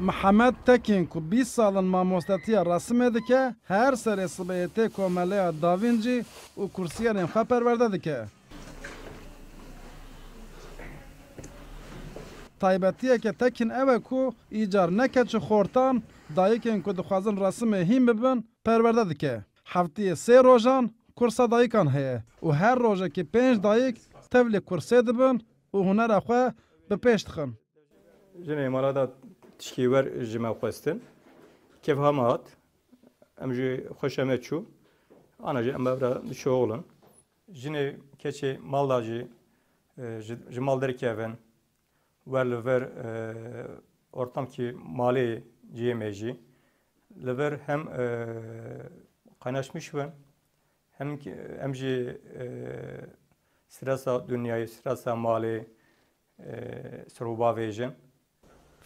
محمد تکین کو 20 سالن ماموستاتی رسم ده که هر سر سبیت کومله داوینجی او کرسیان خ پرورده ده که تایبتیه که تکین اوه کو ایجار نکه چ خورتان دایکن که کو دخوازن هیم ببن پرورده ده که هفته سه روزان کرسا دایی کن هر روزه که پنج دایک تولی کرسی ده بن و هنر اخوه بپشت خن جنه تشکی ver جمع خواستن کف همه هات ام جی خوشمه چو آنا جی ام برا دشو اولن جنه کچی مالا جی جمال در کفن ور لور ortam ki mali GMG lever hem kaynaşmış e, ve hem ki MG e, sırasa dünyayı sırasa mali e, soruba vereceğim.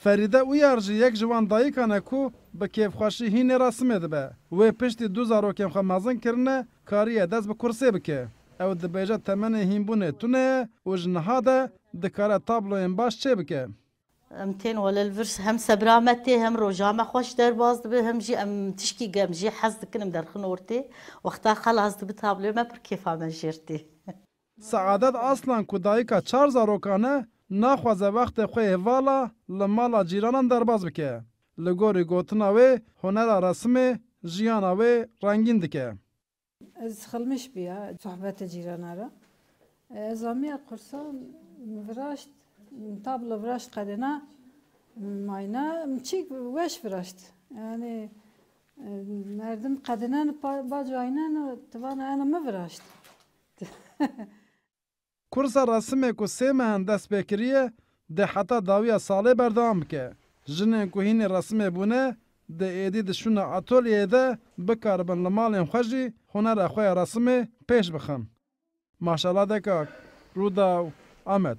Ferîde u yar jî yek ji wan dayîkan e ku bi kêfxweşî hînê rasimê dibe. Wê piştî du zarokên xwe mezin kirine, kariye dest bi kursê bike. Ew dibêje temenê hînbûnê tune ye û ji niha de dikare tabloyên baş çê bike. ئەم تێن وەلەڤرس هەم سەبرامە تێ هەم ڕۆژامە خۆش دەرباز دەبێ هەمژی ئەم تشکی گەمژی حەز دکنم دەرخنەوەرتێ وەختا خەلاز دەبێت تابلێمە پر کێفامە ژێرتێ. سەعادەت ئاسلان کودایکە چار زارۆکانە naxwaze wextê xwe hevala li mala cîranan derbas bike. Li gorî gotina wê hunera resimê jiyana wê rengîn dike. Ez xilmiş biya sohbetê cîrana re. Ez amiya qursan viraşt tablo viraşt qedena mayna çik veş viraşt. Yani merdim qedenen bacaynen tıvan ayna mı viraşt. Kursa resimê ku sê mehendes pêkiriye de heta dawiya salê berdam bike. Jinên ku hînê resimê bûne di êdî dişûna atölyeyê de bikaribin li malên xwe jî hunera xwe ya resimê pêş bixin. Maşaladeka Ruda Ahmed.